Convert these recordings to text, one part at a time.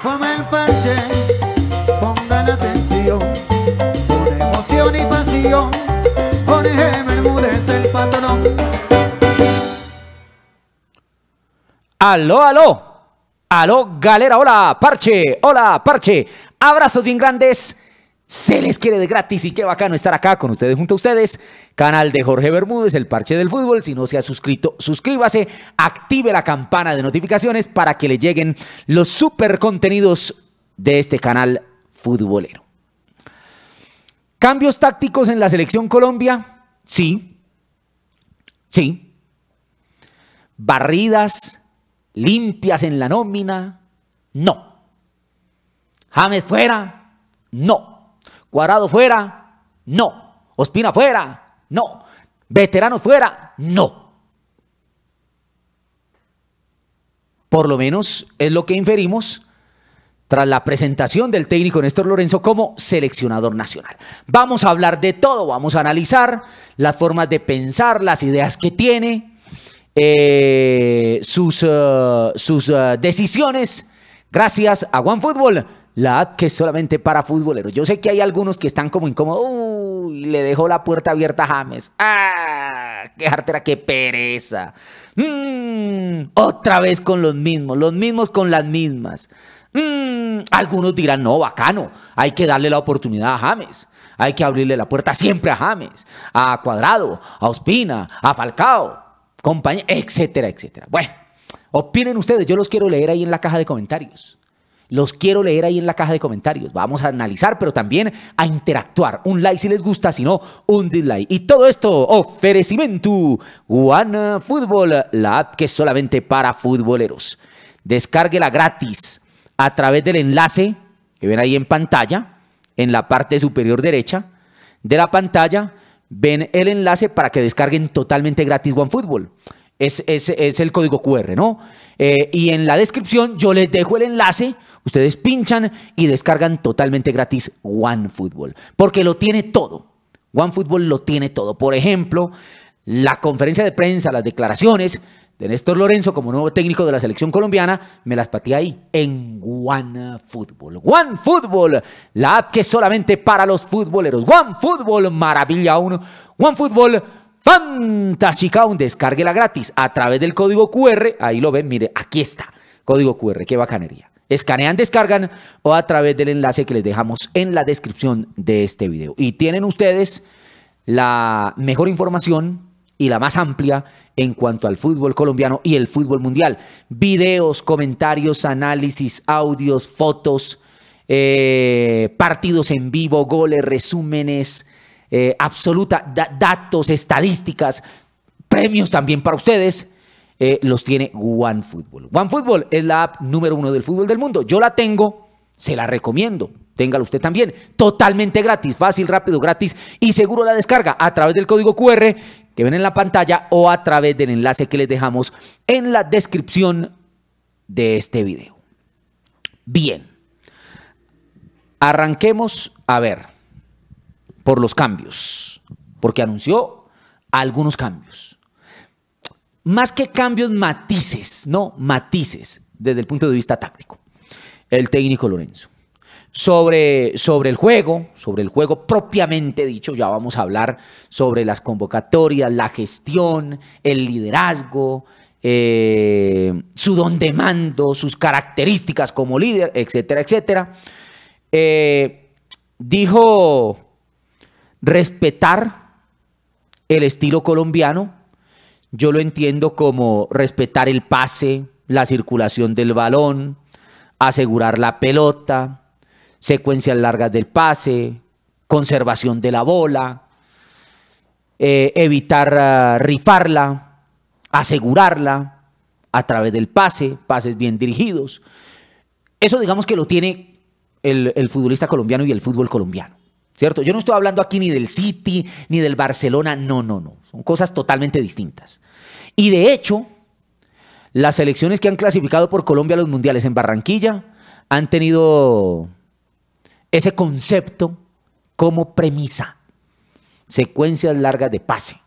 se el parche, pongan atención, con emoción y pasión, Jorge Bermúdez el patrón. Aló, aló, aló, galera, hola, parche, hola, parche, abrazos bien grandes. Se les quiere de gratis y qué bacano estar acá con ustedes, junto a ustedes. Canal de Jorge Bermúdez, el parche del fútbol. Si no se ha suscrito, suscríbase, active la campana de notificaciones para que le lleguen los super contenidos de este canal futbolero. ¿Cambios tácticos en la selección Colombia? Sí. Sí. ¿Barridas limpias en la nómina? No. ¿James fuera? No. Cuadrado fuera, no. Ospina fuera, no. Veterano fuera, no. Por lo menos es lo que inferimos tras la presentación del técnico Néstor Lorenzo como seleccionador nacional. Vamos a hablar de todo, vamos a analizar las formas de pensar, las ideas que tiene, eh, sus, eh, sus eh, decisiones. Gracias a OneFootball. La app que es solamente para futboleros. Yo sé que hay algunos que están como incómodos. Uy, le dejó la puerta abierta a James. ¡Ah! ¡Qué artera, qué pereza! Mm, otra vez con los mismos, los mismos con las mismas. Mm, algunos dirán, no, bacano, hay que darle la oportunidad a James. Hay que abrirle la puerta siempre a James, a Cuadrado, a Ospina, a Falcao, compañía, etcétera, etcétera. Bueno, opinen ustedes, yo los quiero leer ahí en la caja de comentarios. Los quiero leer ahí en la caja de comentarios. Vamos a analizar, pero también a interactuar. Un like si les gusta, si no, un dislike. Y todo esto, ofrecimiento. One Football la app que es solamente para futboleros. Descárguela gratis a través del enlace que ven ahí en pantalla, en la parte superior derecha de la pantalla, ven el enlace para que descarguen totalmente gratis OneFootball. Es, es, es el código QR, ¿no? Eh, y en la descripción yo les dejo el enlace Ustedes pinchan y descargan totalmente gratis OneFootball, porque lo tiene todo. OneFootball lo tiene todo. Por ejemplo, la conferencia de prensa, las declaraciones de Néstor Lorenzo como nuevo técnico de la selección colombiana, me las pateé ahí en OneFootball. OneFootball, la app que es solamente para los futboleros. OneFootball, maravilla uno. OneFootball. fantástica un descárguela gratis a través del código QR. Ahí lo ven, mire, aquí está. Código QR, qué bacanería escanean, descargan o a través del enlace que les dejamos en la descripción de este video. Y tienen ustedes la mejor información y la más amplia en cuanto al fútbol colombiano y el fútbol mundial. Videos, comentarios, análisis, audios, fotos, eh, partidos en vivo, goles, resúmenes, eh, absoluta datos, estadísticas, premios también para ustedes eh, los tiene OneFootball. OneFootball es la app número uno del fútbol del mundo. Yo la tengo, se la recomiendo. Téngala usted también. Totalmente gratis, fácil, rápido, gratis y seguro la descarga a través del código QR que ven en la pantalla o a través del enlace que les dejamos en la descripción de este video. Bien. Arranquemos a ver por los cambios, porque anunció algunos cambios más que cambios, matices, ¿no? Matices desde el punto de vista táctico. El técnico Lorenzo. Sobre, sobre, el juego, sobre el juego propiamente dicho, ya vamos a hablar sobre las convocatorias, la gestión, el liderazgo, eh, su don de mando, sus características como líder, etcétera, etcétera. Eh, dijo respetar el estilo colombiano yo lo entiendo como respetar el pase, la circulación del balón, asegurar la pelota, secuencias largas del pase, conservación de la bola, eh, evitar ah, rifarla, asegurarla a través del pase, pases bien dirigidos. Eso digamos que lo tiene el, el futbolista colombiano y el fútbol colombiano, ¿cierto? Yo no estoy hablando aquí ni del City, ni del Barcelona, no, no, no. Son cosas totalmente distintas. Y de hecho, las selecciones que han clasificado por Colombia a los mundiales en Barranquilla han tenido ese concepto como premisa. Secuencias largas de pase.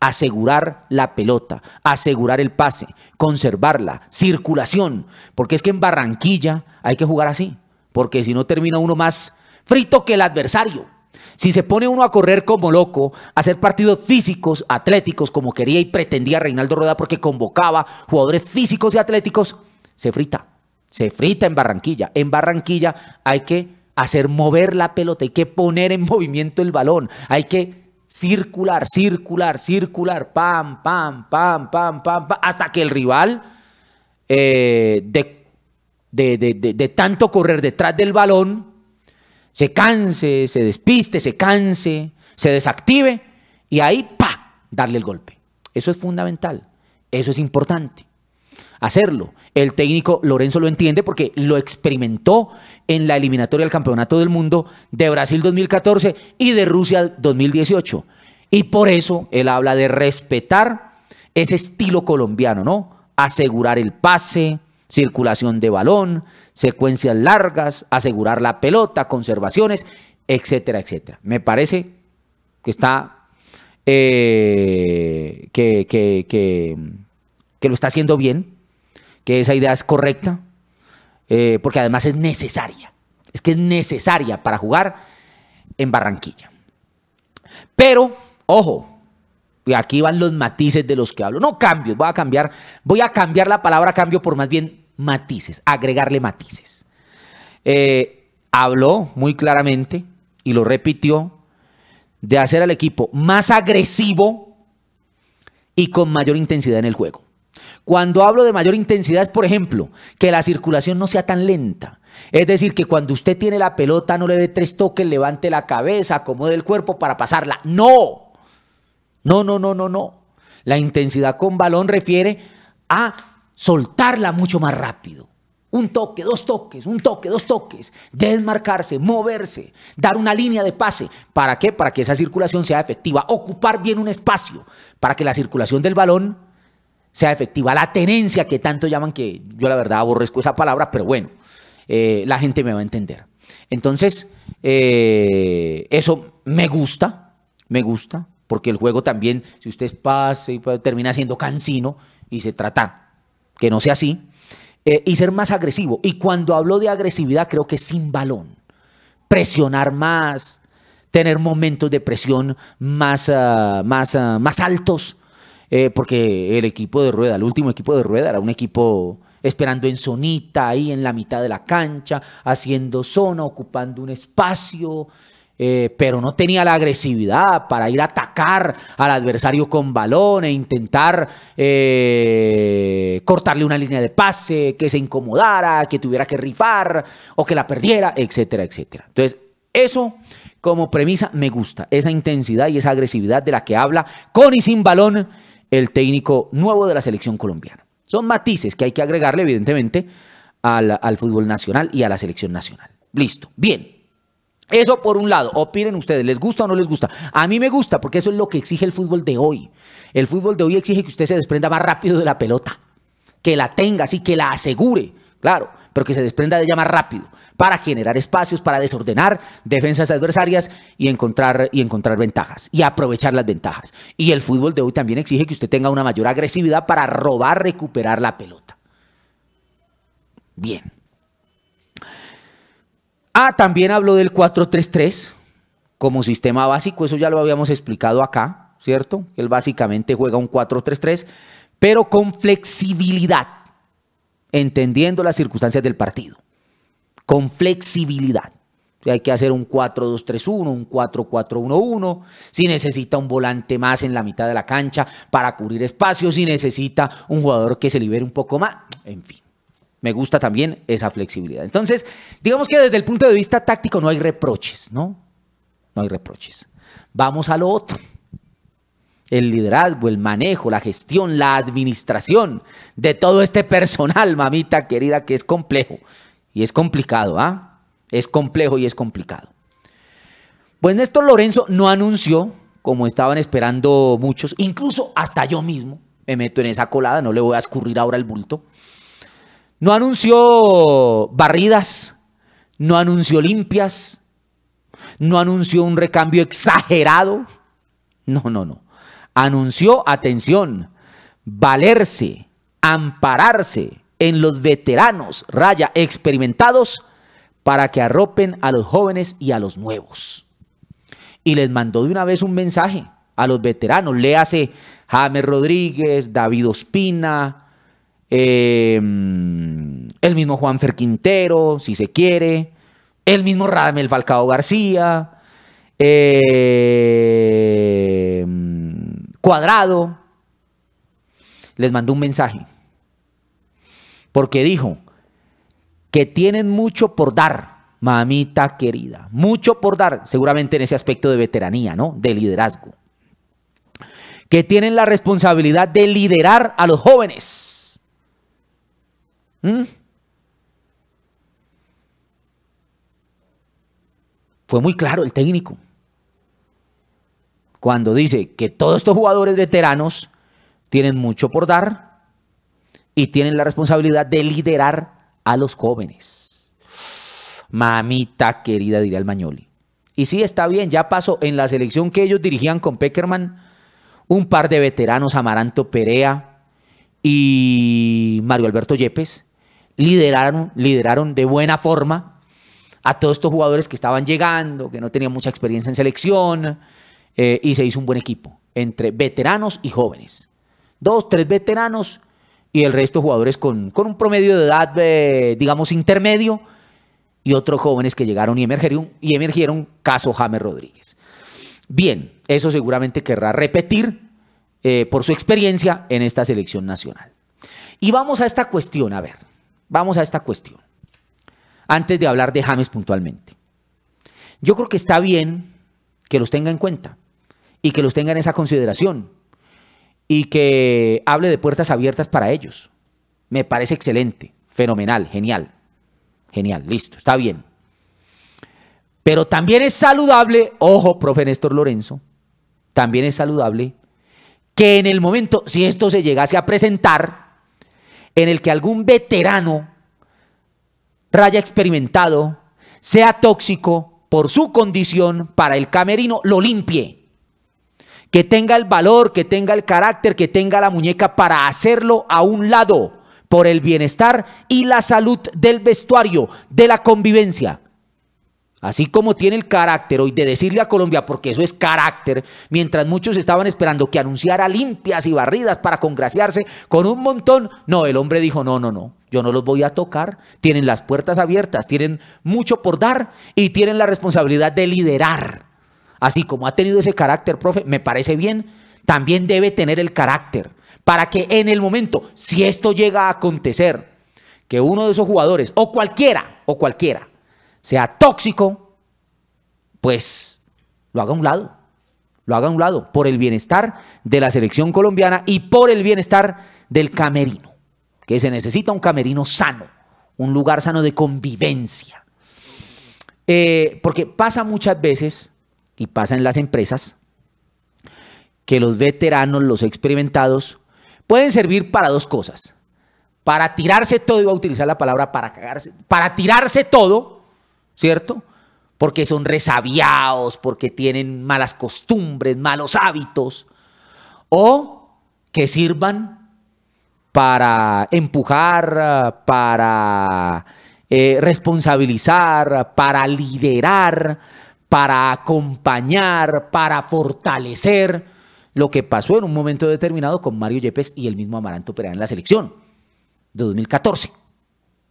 Asegurar la pelota, asegurar el pase, conservarla, circulación. Porque es que en Barranquilla hay que jugar así. Porque si no termina uno más frito que el adversario. Si se pone uno a correr como loco, a hacer partidos físicos, atléticos, como quería y pretendía Reinaldo Rueda porque convocaba jugadores físicos y atléticos, se frita. Se frita en Barranquilla. En Barranquilla hay que hacer mover la pelota, hay que poner en movimiento el balón, hay que circular, circular, circular, pam, pam, pam, pam, pam, pam hasta que el rival eh, de, de, de, de tanto correr detrás del balón se canse, se despiste, se canse, se desactive y ahí, pa, darle el golpe. Eso es fundamental, eso es importante. Hacerlo. El técnico Lorenzo lo entiende porque lo experimentó en la eliminatoria del Campeonato del Mundo de Brasil 2014 y de Rusia 2018. Y por eso él habla de respetar ese estilo colombiano, ¿no? Asegurar el pase, circulación de balón, secuencias largas, asegurar la pelota, conservaciones, etcétera, etcétera. Me parece que está, eh, que, que, lo está haciendo bien, que esa idea es correcta, eh, porque además es necesaria, es que es necesaria para jugar en Barranquilla. Pero, ojo, y aquí van los matices de los que hablo. No cambios, voy a cambiar, voy a cambiar la palabra cambio por más bien matices, agregarle matices. Eh, habló muy claramente y lo repitió de hacer al equipo más agresivo y con mayor intensidad en el juego. Cuando hablo de mayor intensidad es, por ejemplo, que la circulación no sea tan lenta. Es decir, que cuando usted tiene la pelota no le dé tres toques, levante la cabeza, acomode el cuerpo para pasarla. No, no, no, no, no, no. La intensidad con balón refiere a soltarla mucho más rápido. Un toque, dos toques, un toque, dos toques. Desmarcarse, moverse, dar una línea de pase. ¿Para qué? Para que esa circulación sea efectiva. Ocupar bien un espacio para que la circulación del balón sea efectiva. La tenencia que tanto llaman, que yo la verdad aborrezco esa palabra, pero bueno, eh, la gente me va a entender. Entonces, eh, eso me gusta, me gusta porque el juego también, si usted pasa y termina siendo cansino y se trata que no sea así, eh, y ser más agresivo. Y cuando hablo de agresividad, creo que sin balón, presionar más, tener momentos de presión más, ah, más, ah, más altos, eh, porque el equipo de rueda, el último equipo de rueda era un equipo esperando en zonita, ahí en la mitad de la cancha, haciendo zona, ocupando un espacio, eh, pero no tenía la agresividad para ir a atacar al adversario con balón e intentar eh, cortarle una línea de pase, que se incomodara, que tuviera que rifar o que la perdiera, etcétera, etcétera. Entonces, eso como premisa me gusta, esa intensidad y esa agresividad de la que habla con y sin balón el técnico nuevo de la selección colombiana. Son matices que hay que agregarle, evidentemente, al fútbol nacional y a la selección nacional. Listo, bien. Eso por un lado, opinen ustedes, ¿les gusta o no les gusta? A mí me gusta porque eso es lo que exige el fútbol de hoy. El fútbol de hoy exige que usted se desprenda más rápido de la pelota, que la tenga, sí, que la asegure, claro, pero que se desprenda de ella más rápido para generar espacios, para desordenar defensas adversarias y encontrar, y encontrar ventajas y aprovechar las ventajas. Y el fútbol de hoy también exige que usted tenga una mayor agresividad para robar, recuperar la pelota. Bien. Ah, también habló del 4-3-3 como sistema básico, eso ya lo habíamos explicado acá, ¿cierto? Él básicamente juega un 4-3-3, pero con flexibilidad, entendiendo las circunstancias del partido. Con flexibilidad. Si hay que hacer un 4-2-3-1, un 4-4-1-1. Si necesita un volante más en la mitad de la cancha para cubrir espacio, si necesita un jugador que se libere un poco más, en fin me gusta también esa flexibilidad. Entonces, digamos que desde el punto de vista táctico no hay reproches, ¿no? No hay reproches. Vamos a lo otro. El liderazgo, el manejo, la gestión, la administración de todo este personal, mamita querida, que es complejo y es complicado, ¿ah? Es complejo y es complicado. Pues Néstor Lorenzo no anunció, como estaban esperando muchos, incluso hasta yo mismo me meto en esa colada, no le voy a escurrir ahora el bulto. No anunció barridas, no anunció limpias, no anunció un recambio exagerado. No, no, no. Anunció, atención, valerse, ampararse en los veteranos, raya, experimentados, para que arropen a los jóvenes y a los nuevos. Y les mandó de una vez un mensaje a los veteranos. Le hace James Rodríguez, David Ospina, Em, el mismo juan ferquintero si se quiere, el mismo Radamel Falcao García, em, Cuadrado, les mandó un mensaje, porque dijo que tienen mucho por dar. Mamita querida, mucho por dar, seguramente en ese aspecto de veteranía, ¿no? De liderazgo que tienen la responsabilidad de liderar a los jóvenes. ¿Mm? Fue muy claro el técnico. Cuando dice que todos estos jugadores veteranos tienen mucho por dar y tienen la responsabilidad de liderar a los jóvenes. Mamita querida, diría el Mañoli. Y sí, está bien, ya pasó en la selección que ellos dirigían con Peckerman, un par de veteranos, Amaranto Perea y Mario Alberto Yepes, lideraron, lideraron de buena forma a todos estos jugadores que estaban llegando, que no tenían mucha experiencia en selección, eh, y se hizo un buen equipo entre veteranos y jóvenes. Dos, tres veteranos y el resto jugadores con, un promedio de edad, eh, digamos, intermedio, y otros jóvenes que llegaron y emergieron, y emergieron, caso James Rodríguez. Bien, eso seguramente querrá repetir eh, por su experiencia en esta selección nacional. Y vamos a esta cuestión, a ver. Vamos a esta cuestión. Antes de hablar de James puntualmente. Yo creo que está bien que los tenga en cuenta y que los tenga en esa consideración y que hable de puertas abiertas para ellos. Me parece excelente, fenomenal, genial. Genial, listo, está bien. Pero también es saludable, ojo, profe Néstor Lorenzo, también es saludable que en el momento, si esto se llegase a presentar, en el que algún veterano, raya experimentado, sea tóxico por su condición para el camerino, lo limpie. Que tenga el valor, que tenga el carácter, que tenga la muñeca para hacerlo a un lado por el bienestar y la salud del vestuario, de la convivencia. Así como tiene el carácter hoy de decirle a Colombia, porque eso es carácter, mientras muchos estaban esperando que anunciara limpias y barridas para congraciarse con un montón, no, el hombre dijo, no, no, no, yo no los voy a tocar, tienen las puertas abiertas, tienen mucho por dar y tienen la responsabilidad de liderar. Así como ha tenido ese carácter, profe, me parece bien, también debe tener el carácter para que en el momento, si esto llega a acontecer, que uno de esos jugadores, o cualquiera, o cualquiera, sea tóxico, pues lo haga a un lado, lo haga a un lado, por el bienestar de la selección colombiana y por el bienestar del camerino, que se necesita un camerino sano, un lugar sano de convivencia. Eh, porque pasa muchas veces, y pasa en las empresas, que los veteranos, los experimentados, pueden servir para dos cosas. Para tirarse todo, iba a utilizar la palabra para cagarse, para tirarse todo ¿cierto? Porque son resabiados, porque tienen malas costumbres, malos hábitos, o que sirvan para empujar, para eh, responsabilizar, para liderar, para acompañar, para fortalecer lo que pasó en un momento determinado con Mario Yepes y el mismo Amaranto Pereira en la selección de 2014,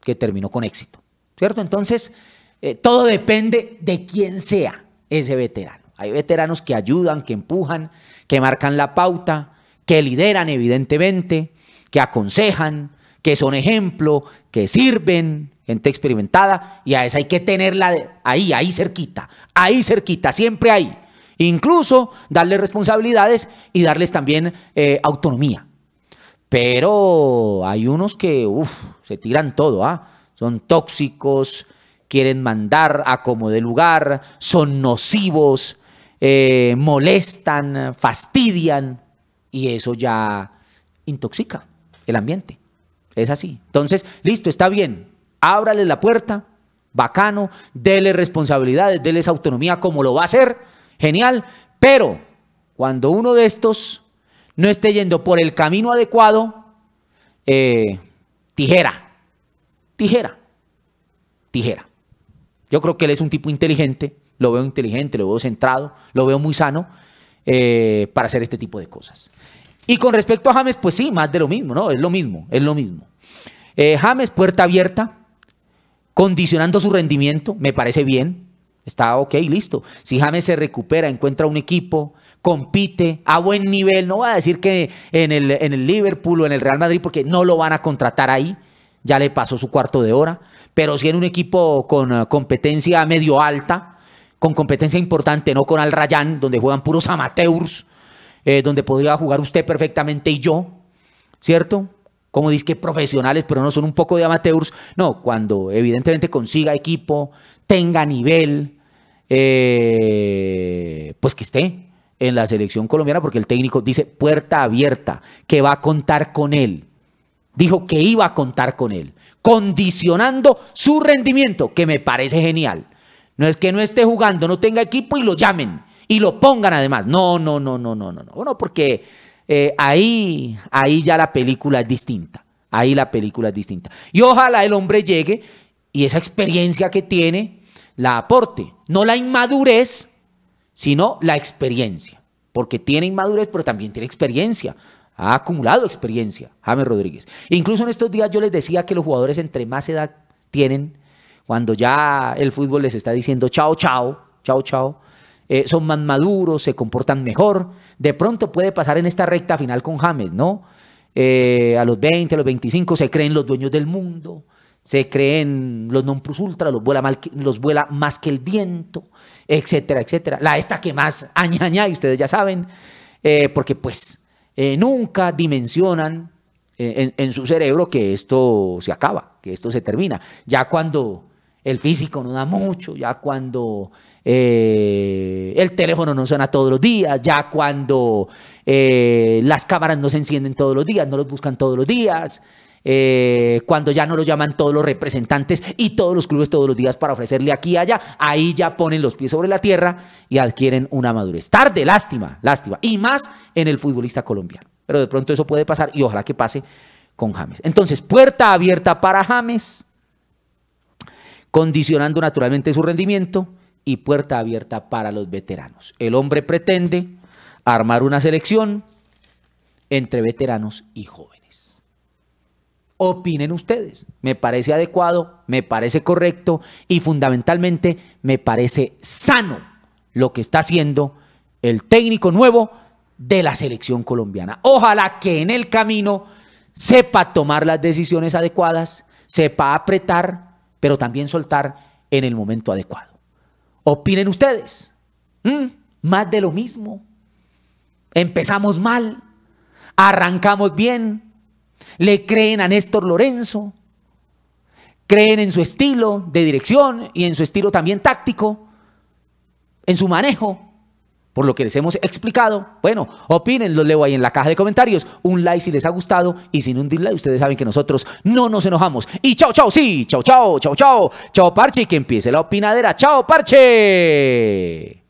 que terminó con éxito. ¿Cierto? Entonces, eh, todo depende de quién sea ese veterano. Hay veteranos que ayudan, que empujan, que marcan la pauta, que lideran evidentemente, que aconsejan, que son ejemplo, que sirven, gente experimentada, y a esa hay que tenerla ahí, ahí cerquita, ahí cerquita, siempre ahí. Incluso darles responsabilidades y darles también eh, autonomía. Pero hay unos que se tiran todo, ¿ah? son tóxicos, quieren mandar a como de lugar, son nocivos, eh, molestan, fastidian, y eso ya intoxica el ambiente. Es así. Entonces, listo, está bien, ábrales la puerta, bacano, dele responsabilidades, dele autonomía como lo va a hacer, genial, pero cuando uno de estos no esté yendo por el camino adecuado, eh, tijera, tijera, tijera. Yo creo que él es un tipo inteligente, lo veo inteligente, lo veo centrado, lo veo muy sano eh, para hacer este tipo de cosas. Y con respecto a James, pues sí, más de lo mismo, ¿no? Es lo mismo, es lo mismo. Eh, James, puerta abierta, condicionando su rendimiento, me parece bien, está ok, listo. Si James se recupera, encuentra un equipo, compite a buen nivel, no va a decir que en el, en el Liverpool o en el Real Madrid, porque no lo van a contratar ahí, ya le pasó su cuarto de hora pero si en un equipo con eh, competencia medio alta, con competencia importante, no con Al Rayán, donde juegan puros amateurs, eh, donde podría jugar usted perfectamente y yo, ¿cierto? Como dice que profesionales, pero no son un poco de amateurs. No, cuando evidentemente consiga equipo, tenga nivel, eh, pues que esté en la selección colombiana, porque el técnico dice puerta abierta, que va a contar con él. Dijo que iba a contar con él condicionando su rendimiento, que me parece genial. No es que no esté jugando, no tenga equipo y lo llamen y lo pongan además. No, no, no, no, no, no, no. Bueno, porque eh, ahí, ahí ya la película es distinta. Ahí la película es distinta. Y ojalá el hombre llegue y esa experiencia que tiene la aporte. No la inmadurez, sino la experiencia. Porque tiene inmadurez, pero también tiene experiencia. Ha acumulado experiencia James Rodríguez. incluso en estos días yo les decía que los jugadores entre más edad tienen, cuando ya el fútbol les está diciendo chao, chao, chao, chao, eh, son más maduros, se comportan mejor. De pronto puede pasar en esta recta final con James, ¿no? Eh, a los 20, a los 25 se creen los dueños del mundo, se creen los non plus ultra, los vuela, mal, los vuela más que el viento, etcétera, etcétera. La esta que más añaña, y ustedes ya saben, eh, porque pues eh, nunca dimensionan eh, en, su cerebro que esto se acaba, que esto se termina. Ya cuando el físico no da mucho, ya cuando eh, el teléfono no suena todos los días, ya cuando las cámaras no se encienden todos los días, no los buscan todos los días, eh, cuando ya no lo llaman todos los representantes y todos los clubes todos los días para ofrecerle aquí y allá, ahí ya ponen los pies sobre la tierra y adquieren una madurez. Tarde, lástima, lástima. Y más en el futbolista colombiano. Pero de pronto eso puede pasar y ojalá que pase con James. Entonces, puerta abierta para James, condicionando naturalmente su rendimiento y puerta abierta para los veteranos. El hombre pretende armar una selección entre veteranos y jóvenes opinen ustedes. Me parece adecuado, me parece correcto y fundamentalmente me parece sano lo que está haciendo el técnico nuevo de la selección colombiana. Ojalá que en el camino sepa tomar las decisiones adecuadas, sepa apretar, pero también soltar en el momento adecuado. Opinen ustedes. ¿Mm? Más de lo mismo. Empezamos mal, arrancamos bien, le creen a Néstor Lorenzo, creen en su estilo de dirección y en su estilo también táctico, en su manejo, por lo que les hemos explicado. Bueno, opinen, los leo ahí en la caja de comentarios. Un like si les ha gustado y sin un dislike, ustedes saben que nosotros no nos enojamos. Y chao, chao, sí, chao, chao, chao, chao, chao, parche, y que empiece la opinadera. Chao, parche.